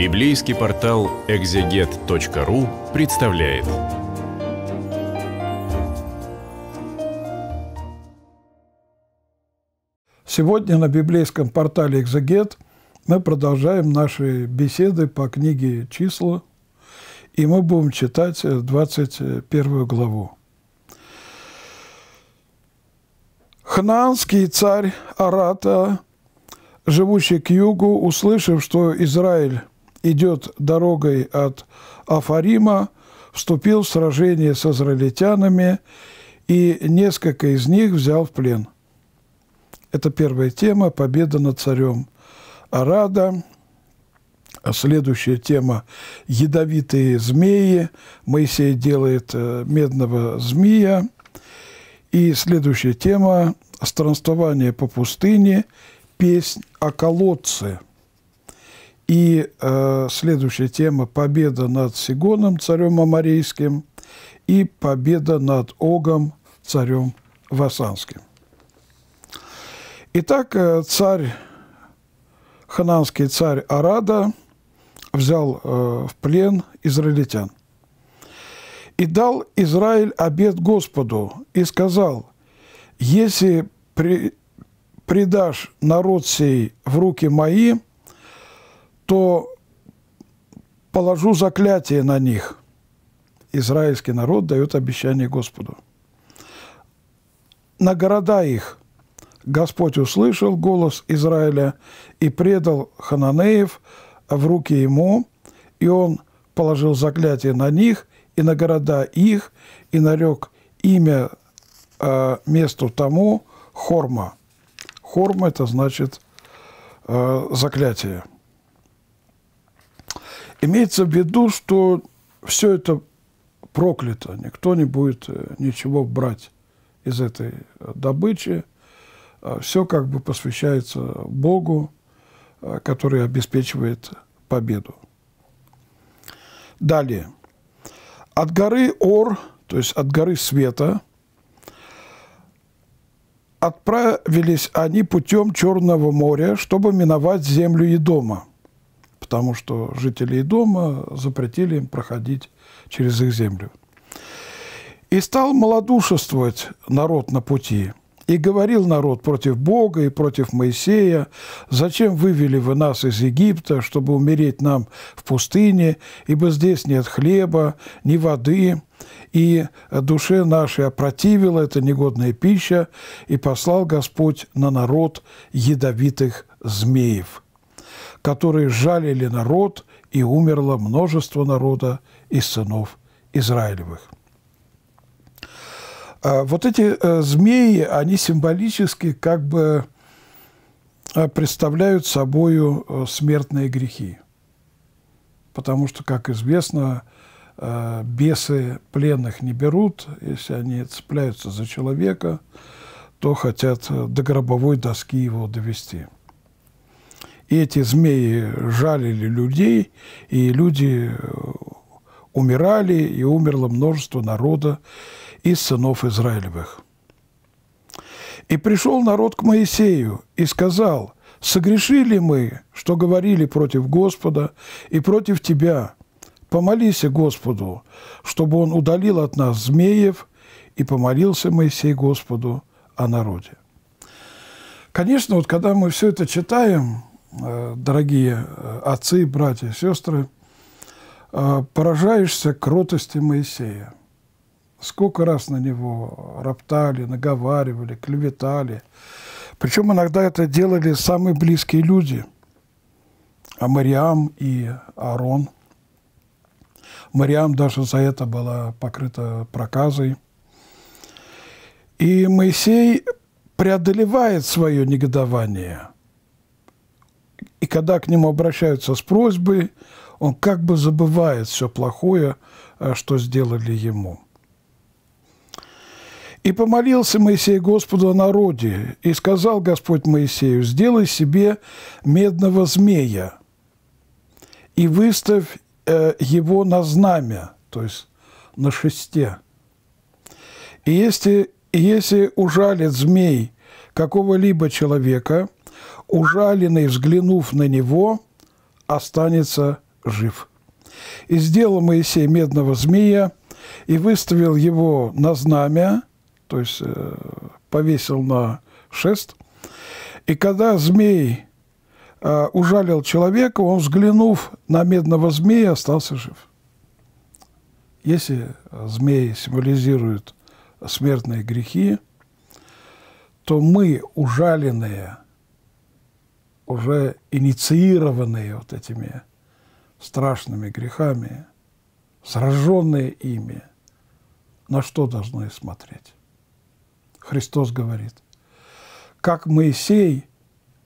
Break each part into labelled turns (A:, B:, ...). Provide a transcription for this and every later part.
A: Библейский портал экзегет.ру представляет. Сегодня на библейском портале «Экзегет» мы продолжаем наши беседы по книге «Числа», и мы будем читать 21 главу. Ханаанский царь Арата, живущий к югу, услышав, что Израиль идет дорогой от Афарима, вступил в сражение с израильтянами и несколько из них взял в плен. Это первая тема – победа над царем Арада. А следующая тема – ядовитые змеи. Моисей делает э, медного змея. И следующая тема – странствование по пустыне, песнь о колодце – и э, следующая тема – победа над Сигоном, царем Амарийским, и победа над Огом, царем Васанским. Итак, э, царь, хананский царь Арада взял э, в плен израильтян. «И дал Израиль обед Господу, и сказал, если при, предашь народ сей в руки мои – то положу заклятие на них. Израильский народ дает обещание Господу. На города их Господь услышал голос Израиля и предал Хананеев в руки ему, и он положил заклятие на них и на города их, и нарек имя э, месту тому Хорма. Хорма – это значит э, заклятие. Имеется в виду, что все это проклято, никто не будет э, ничего брать из этой э, добычи, а все как бы посвящается Богу, э, который обеспечивает победу. Далее. От горы Ор, то есть от горы Света, отправились они путем Черного моря, чтобы миновать землю Едома потому что жители дома запретили им проходить через их землю. «И стал малодушествовать народ на пути, и говорил народ против Бога и против Моисея, «Зачем вывели вы нас из Египта, чтобы умереть нам в пустыне, ибо здесь нет хлеба, ни воды, и душе нашей опротивила эта негодная пища, и послал Господь на народ ядовитых змеев» которые жалили народ, и умерло множество народа из сынов Израилевых. А, вот эти э, змеи, они символически как бы э, представляют собою э, смертные грехи. Потому что, как известно, бесы пленных не берут, если они цепляются за человека, то хотят до гробовой доски его довести – и эти змеи жалили людей, и люди э, умирали, и умерло множество народа из сынов Израилевых. И пришел народ к Моисею и сказал, «Согрешили мы, что говорили против Господа и против Тебя. Помолись Господу, чтобы Он удалил от нас змеев». И помолился Моисей Господу о народе. Конечно, вот когда мы все это читаем, Э, дорогие э, отцы, братья сестры, э, поражаешься кротости Моисея. Сколько раз на него роптали, наговаривали, клеветали. Причем иногда это делали самые близкие люди. А Мариам и Аарон. Мариам даже за это была покрыта проказой. И Моисей преодолевает свое негодование – и когда к нему обращаются с просьбой, он как бы забывает все плохое, э, что сделали ему. «И помолился Моисей Господу о народе, и сказал Господь Моисею, сделай себе медного змея и выставь э, его на знамя, то есть на шесте. И если, если ужалит змей какого-либо человека – ужаленный, взглянув на него, останется жив. И сделал Моисей медного змея, и выставил его на знамя, то есть э, повесил на шест. И когда змей э, ужалил человека, он, взглянув на медного змея, остался жив. Если змей символизирует смертные грехи, то мы, ужаленные – уже инициированные вот этими страшными грехами, сраженные ими, на что должны смотреть? Христос говорит, как Моисей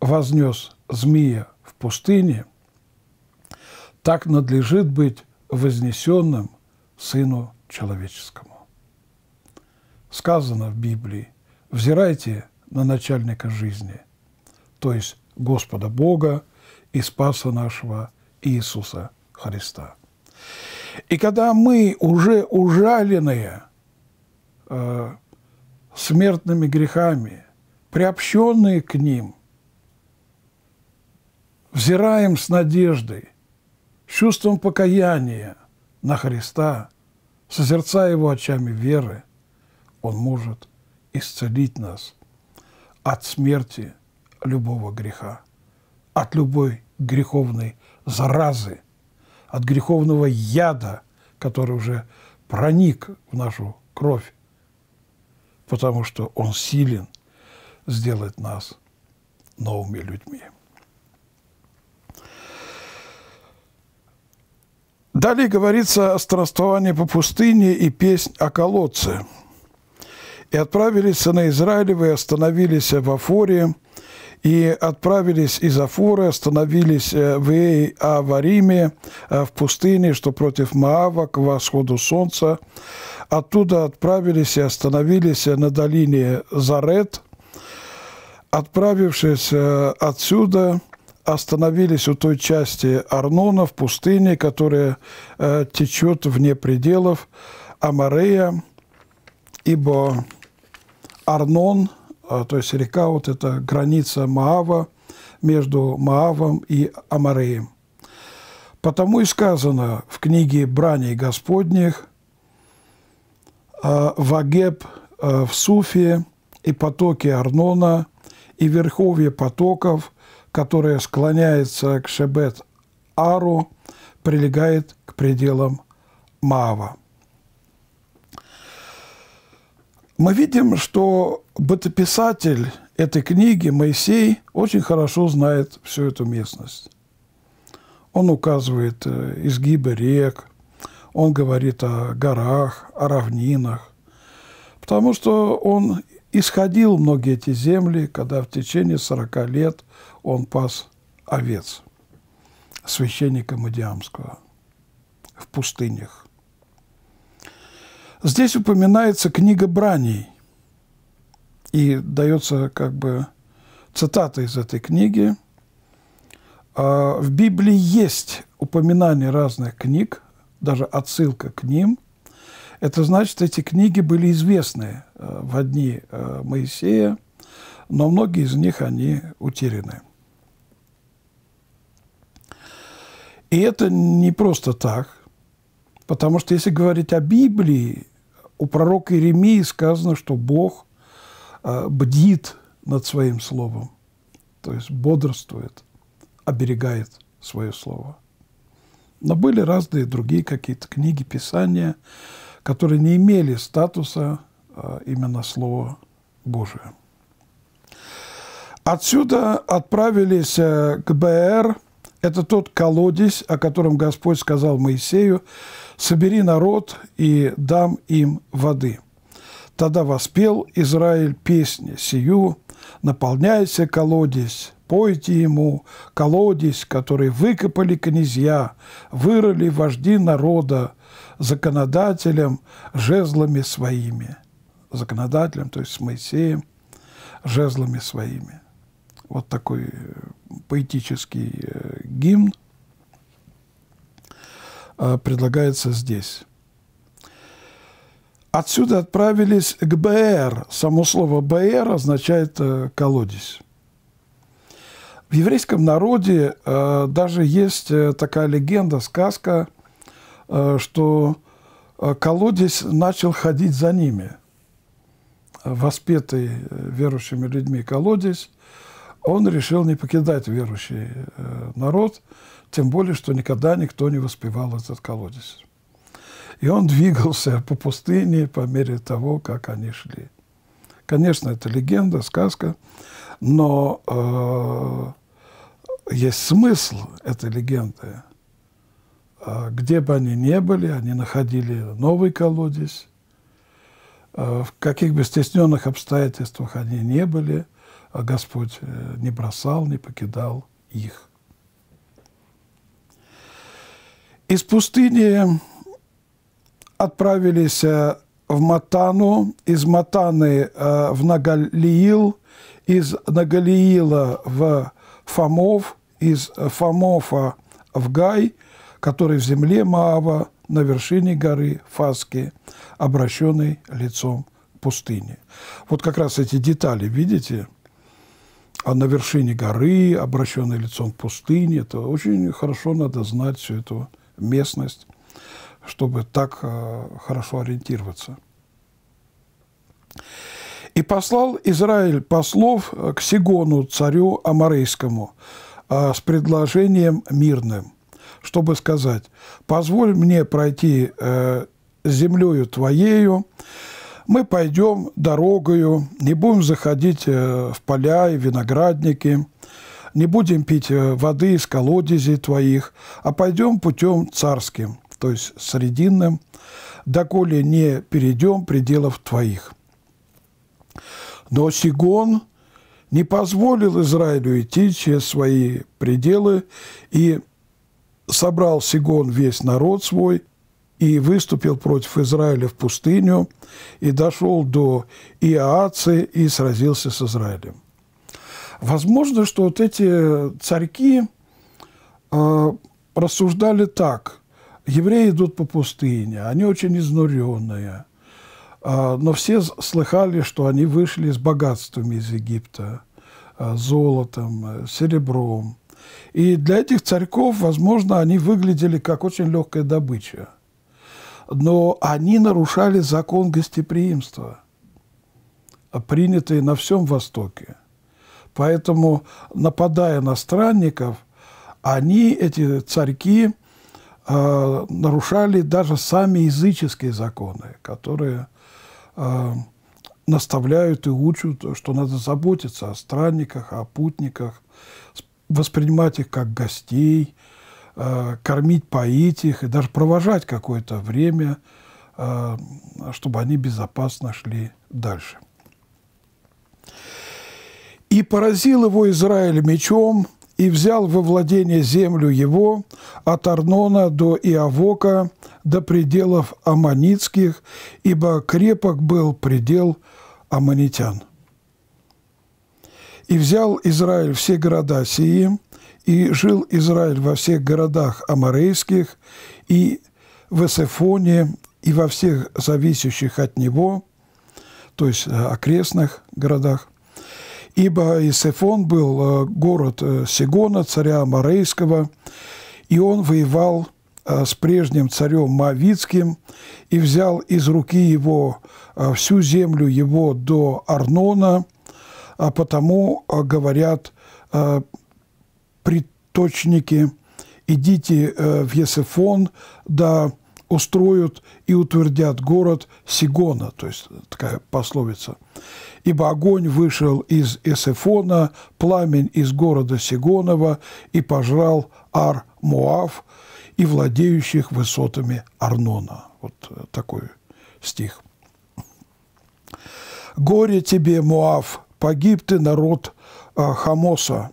A: вознес змея в пустыне, так надлежит быть вознесенным Сыну Человеческому. Сказано в Библии, взирайте на начальника жизни, то есть Господа Бога и Спаса нашего Иисуса Христа. И когда мы уже ужаленные э, смертными грехами, приобщенные к ним, взираем с надеждой, чувством покаяния на Христа, созерцая Его очами веры, Он может исцелить нас от смерти – любого греха, от любой греховной заразы, от греховного яда, который уже проник в нашу кровь, потому что он силен сделать нас новыми людьми. Далее говорится о странствовании по пустыне и песнь о колодце. «И отправились сыны Израилевы, и остановились в Афории, и отправились из Афуры, остановились э, в Эй-Авариме, э, в пустыне, что против Маава, к восходу солнца. Оттуда отправились и остановились э, на долине Зарет. Отправившись отсюда, остановились у той части Арнона в пустыне, которая течет вне пределов Амарея, ибо Арнон – а, то есть река вот это граница Маава между Маавом и Амареем. Потому и сказано в книге «Браней Господних» а, в «Вагеб а, в Суфе и потоки Арнона и верховье потоков, которое склоняется к Шебет-Ару, прилегает к пределам Маава». мы видим, что бытописатель этой книги, Моисей, очень хорошо знает всю эту местность. Он указывает э, изгибы рек, он говорит о горах, о равнинах, потому что он исходил многие эти земли, когда в течение 40 лет он пас овец священника Мадиамского в пустынях. Здесь упоминается книга браней. И дается как бы цитата из этой книги. А, в Библии есть упоминание разных книг, даже отсылка к ним. Это значит, эти книги были известны э, в одни э, Моисея, но многие из них, они утеряны. И это не просто так. Потому что если говорить о Библии, у пророка Иеремии сказано, что Бог э, бдит над своим словом, то есть бодрствует, оберегает свое слово. Но были разные другие какие-то книги, писания, которые не имели статуса э, именно Слова Божия. Отсюда отправились э, к БР – это тот колодец, о котором Господь сказал Моисею, «Собери народ и дам им воды». Тогда воспел Израиль песни: сию, «Наполняйся колодец, пойте ему, колодец, который выкопали князья, вырыли вожди народа, законодателем жезлами своими». Законодателем, то есть с Моисеем, жезлами своими – вот такой э, поэтический э, гимн э, предлагается здесь. Отсюда отправились к БР. Само слово БР означает колодец. В еврейском народе даже есть такая легенда, сказка, что колодец начал ходить за ними. Воспетый верующими людьми колодец он решил не покидать верующий э, народ, тем более, что никогда никто не воспевал этот колодец. И он двигался по пустыне по мере того, как они шли. Конечно, это легенда, сказка, но э, есть смысл этой легенды. Э, где бы они ни были, они находили новый колодец. Э, в каких бы стесненных обстоятельствах они не были – а Господь э, не бросал, не покидал их. Из пустыни отправились э, в Матану, из Матаны э, в Нагалиил, из Нагалиила в Фомов, из Фомофа в Гай, который в земле Маава, на вершине горы Фаски, обращенный лицом к пустыне. Вот как раз эти детали, видите – а на вершине горы, обращенной лицом к пустыне. Это очень хорошо надо знать всю эту местность, чтобы так э, хорошо ориентироваться. «И послал Израиль послов э, к Сигону, царю Амарейскому, э, с предложением мирным, чтобы сказать, «Позволь мне пройти землею твоею, мы пойдем дорогою, не будем заходить э, в поля и виноградники, не будем пить э, воды из колодезей твоих, а пойдем путем царским, то есть срединным, доколе не перейдем пределов твоих. Но Сигон не позволил Израилю идти через свои пределы, и собрал Сигон весь народ свой – и выступил против Израиля в пустыню, и дошел до Иоации и сразился с Израилем. Возможно, что вот эти царьки э, рассуждали так. Евреи идут по пустыне, они очень изнуренные, э, но все слыхали, что они вышли с богатствами из Египта, э, золотом, э, серебром. И для этих царьков, возможно, они выглядели как очень легкая добыча – но они нарушали закон гостеприимства, принятый на всем Востоке. Поэтому, нападая на странников, они, эти царьки, э, нарушали даже сами языческие законы, которые э, наставляют и учат, что надо заботиться о странниках, о путниках, воспринимать их как гостей – Э, кормить, поить их и даже провожать какое-то время, э, чтобы они безопасно шли дальше. «И поразил его Израиль мечом, и взял во владение землю его от Арнона до Иавока, до пределов Аманитских, ибо крепок был предел Аманитян. И взял Израиль все города сии, и жил Израиль во всех городах аморейских и в Эсефоне, и во всех зависящих от него, то есть э, окрестных городах. Ибо Исефон был э, город э, Сигона, царя Амарейского, и он воевал с прежним царем Мавицким и взял из руки его всю землю его до Арнона, а потому говорят приточники, идите э, в Есефон, да устроят и утвердят город Сигона, то есть такая пословица. «Ибо огонь вышел из Эсефона, пламень из города Сигонова, и пожрал Ар Муав и владеющих высотами Арнона». Вот э, такой стих. «Горе тебе, Муав, погиб ты, народ э, Хамоса,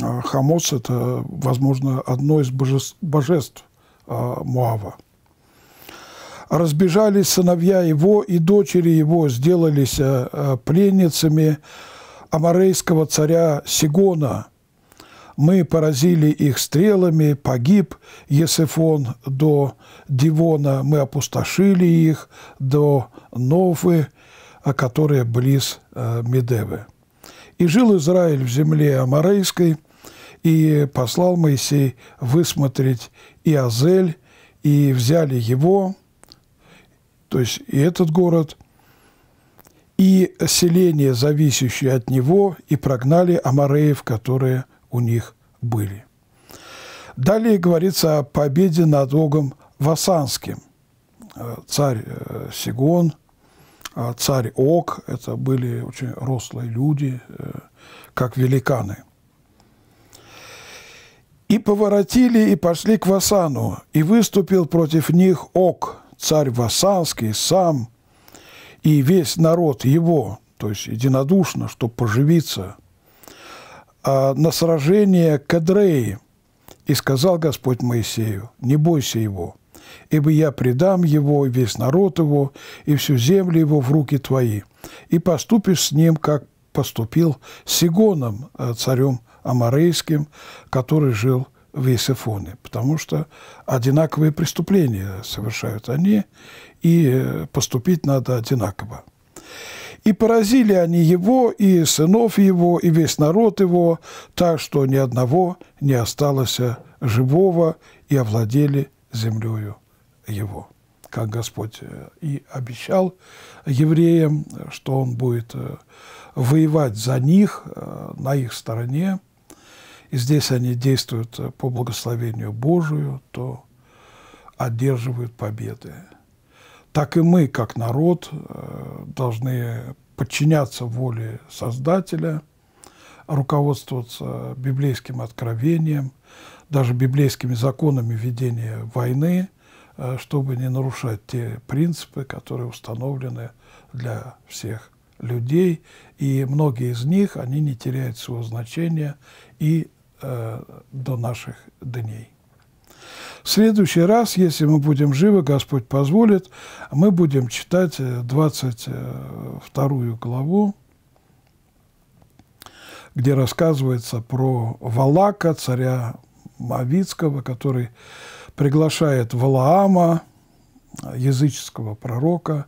A: Э, Хамос – это, возможно, одно из божеств, божеств э, Муава. «Разбежались сыновья его и дочери его, сделались э, пленницами аморейского царя Сигона. Мы поразили их стрелами, погиб Есефон до Дивона, мы опустошили их до Новы, которые близ Медевы». И жил Израиль в земле Амарейской, и послал Моисей высмотреть Иазель, и взяли его, то есть и этот город, и селение, зависящее от него, и прогнали амареев, которые у них были. Далее говорится о победе над Огом Васанским. Э, царь э, Сигон – а царь Ок, это были очень рослые люди, э, как великаны. «И поворотили, и пошли к Васану, и выступил против них Ок, царь Васанский, сам, и весь народ его, то есть единодушно, чтобы поживиться, а на сражение Кадреи, и сказал Господь Моисею, не бойся его, ибо я предам его, весь народ его, и всю землю его в руки твои, и поступишь с ним, как поступил с Сигоном, э, царем Амарейским, который жил в Есифоне, потому что одинаковые преступления совершают они, и э, поступить надо одинаково. И поразили они его, и сынов его, и весь народ его, так что ни одного не осталось э, живого, и овладели землею его, как Господь э, и обещал евреям, что Он будет э, воевать за них, э, на их стороне, и здесь они действуют по благословению Божию, то одерживают победы. Так и мы, как народ, должны подчиняться воле Создателя, руководствоваться библейским откровением, даже библейскими законами ведения войны, э, чтобы не нарушать те принципы, которые установлены для всех людей. И многие из них, они не теряют своего значения и э, до наших дней. В следующий раз, если мы будем живы, Господь позволит, мы будем читать 22 э, э, главу, где рассказывается про Валака, царя Мавицкого, который приглашает Валаама, языческого пророка,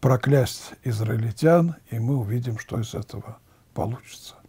A: проклясть израильтян, и мы увидим, что из этого получится.